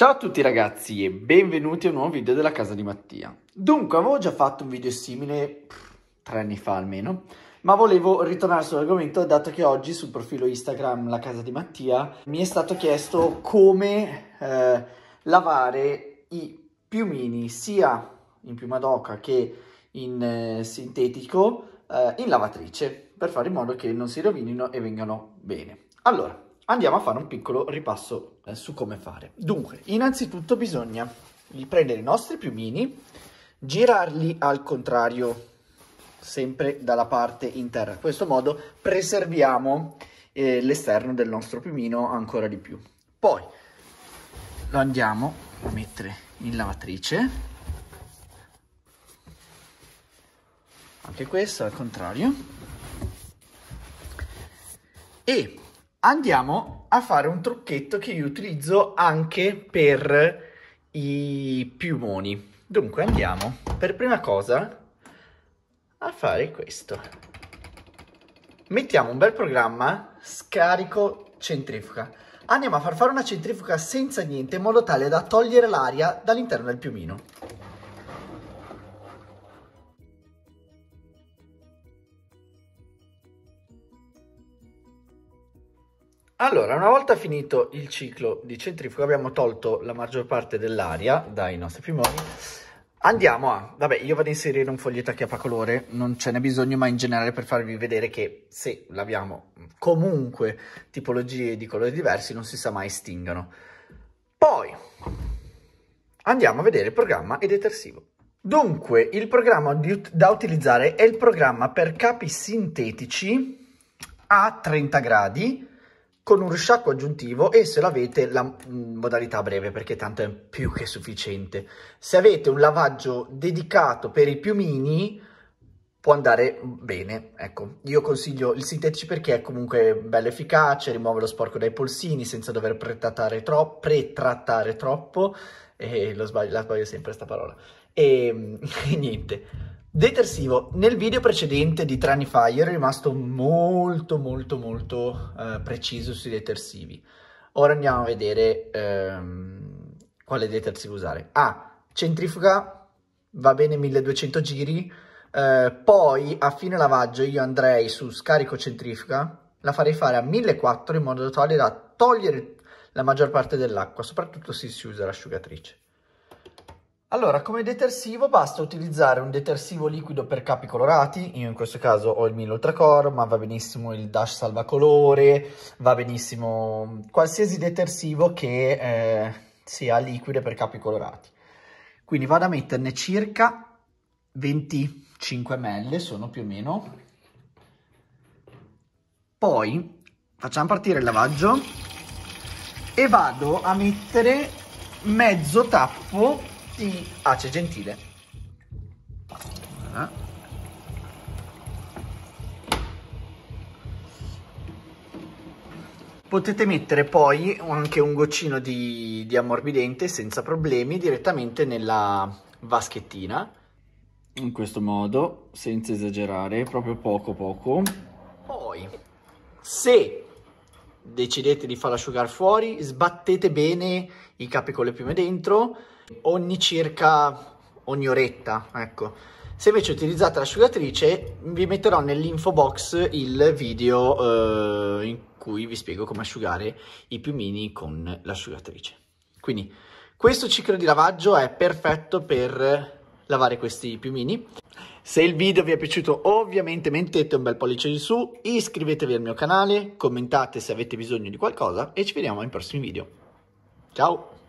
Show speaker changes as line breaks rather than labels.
Ciao a tutti ragazzi e benvenuti a un nuovo video della casa di Mattia. Dunque, avevo già fatto un video simile pff, tre anni fa almeno, ma volevo ritornare sull'argomento dato che oggi sul profilo Instagram La Casa di Mattia mi è stato chiesto come eh, lavare i piumini sia in piuma d'oca che in eh, sintetico eh, in lavatrice per fare in modo che non si rovinino e vengano bene. Allora, andiamo a fare un piccolo ripasso eh, su come fare. Dunque, innanzitutto bisogna prendere i nostri piumini, girarli al contrario, sempre dalla parte interna. In questo modo preserviamo eh, l'esterno del nostro piumino ancora di più. Poi lo andiamo a mettere in lavatrice. Anche questo al contrario. E andiamo a fare un trucchetto che io utilizzo anche per i piumoni. Dunque andiamo per prima cosa a fare questo. Mettiamo un bel programma, scarico centrifuga. Andiamo a far fare una centrifuga senza niente in modo tale da togliere l'aria dall'interno del piumino. Allora, una volta finito il ciclo di centrifuga, abbiamo tolto la maggior parte dell'aria dai nostri primoni. Andiamo a... Vabbè, io vado a inserire un foglietto a chiappacolore, non ce n'è bisogno, ma in generale per farvi vedere che se laviamo comunque tipologie di colori diversi, non si sa mai stingano. Poi, andiamo a vedere il programma e detersivo. Dunque, il programma da utilizzare è il programma per capi sintetici a 30 gradi, con un risciacquo aggiuntivo e se l'avete la mm, modalità breve perché tanto è più che sufficiente. Se avete un lavaggio dedicato per i piumini può andare bene, ecco. Io consiglio il sintetici perché è comunque bello efficace, rimuove lo sporco dai polsini senza dover pretrattare, tro pretrattare troppo, e lo sbaglio, la sbaglio sempre questa parola. E, ehm, e niente. Detersivo. Nel video precedente di tre anni fa io ero rimasto molto molto molto eh, preciso sui detersivi. Ora andiamo a vedere ehm, quale detersivo usare. Ah, centrifuga va bene 1200 giri, eh, poi a fine lavaggio io andrei su scarico centrifuga, la farei fare a 1400 in modo tale da togliere la maggior parte dell'acqua, soprattutto se si usa l'asciugatrice. Allora, come detersivo basta utilizzare un detersivo liquido per capi colorati, io in questo caso ho il Mil Ultracore, ma va benissimo il Dash Salvacolore, va benissimo qualsiasi detersivo che eh, sia liquido per capi colorati. Quindi vado a metterne circa 25 ml, sono più o meno. Poi facciamo partire il lavaggio e vado a mettere mezzo tappo di Ace Gentile. Ah. Potete mettere poi anche un goccino di, di ammorbidente senza problemi direttamente nella vaschettina. In questo modo, senza esagerare, proprio poco poco. Poi, se decidete di farla asciugare fuori, sbattete bene i capi con le piume dentro ogni circa ogni oretta, ecco. Se invece utilizzate l'asciugatrice vi metterò nell'info box il video eh, in cui vi spiego come asciugare i piumini con l'asciugatrice. Quindi questo ciclo di lavaggio è perfetto per lavare questi piumini. Se il video vi è piaciuto ovviamente mettete un bel pollice in su, iscrivetevi al mio canale, commentate se avete bisogno di qualcosa e ci vediamo ai prossimi video. Ciao!